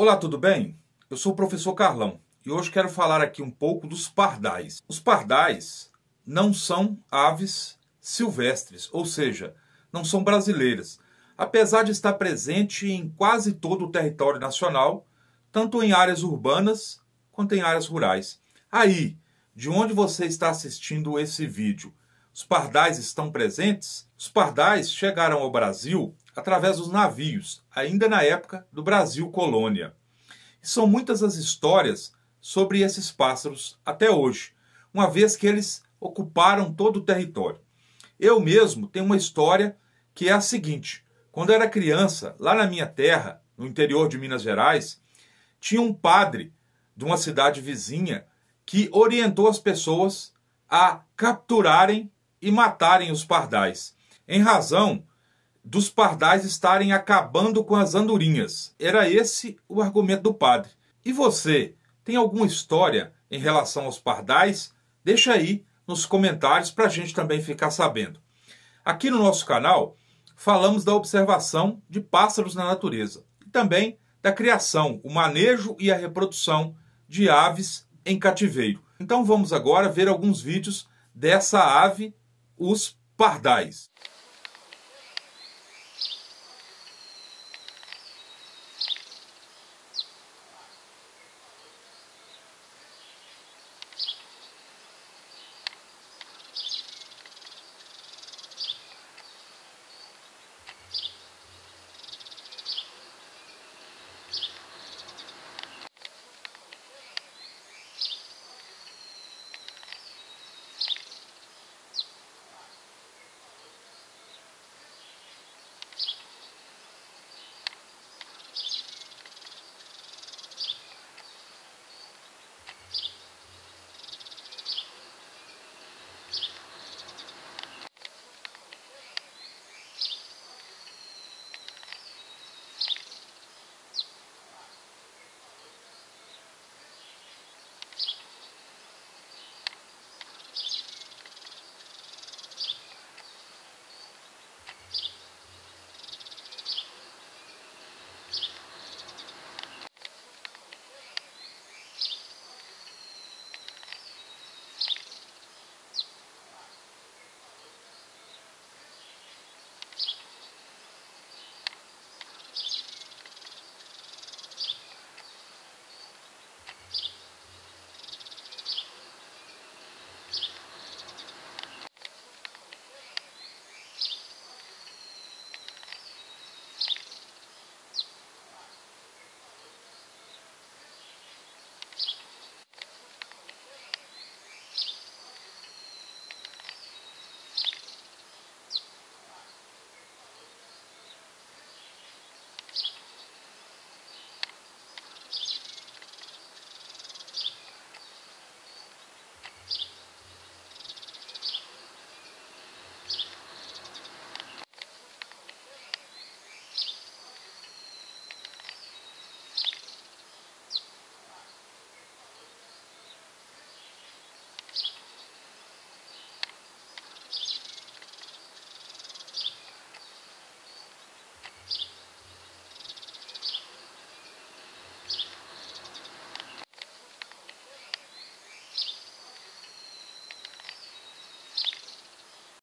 Olá, tudo bem? Eu sou o professor Carlão e hoje quero falar aqui um pouco dos pardais. Os pardais não são aves silvestres, ou seja, não são brasileiras, apesar de estar presente em quase todo o território nacional, tanto em áreas urbanas quanto em áreas rurais. Aí, de onde você está assistindo esse vídeo, os pardais estão presentes? Os pardais chegaram ao Brasil através dos navios, ainda na época do Brasil colônia. E são muitas as histórias sobre esses pássaros até hoje, uma vez que eles ocuparam todo o território. Eu mesmo tenho uma história que é a seguinte: quando era criança, lá na minha terra, no interior de Minas Gerais, tinha um padre de uma cidade vizinha que orientou as pessoas a capturarem e matarem os pardais, em razão dos pardais estarem acabando com as andorinhas. Era esse o argumento do padre. E você, tem alguma história em relação aos pardais? Deixa aí nos comentários para a gente também ficar sabendo. Aqui no nosso canal, falamos da observação de pássaros na natureza e também da criação, o manejo e a reprodução de aves em cativeiro. Então vamos agora ver alguns vídeos dessa ave, os pardais.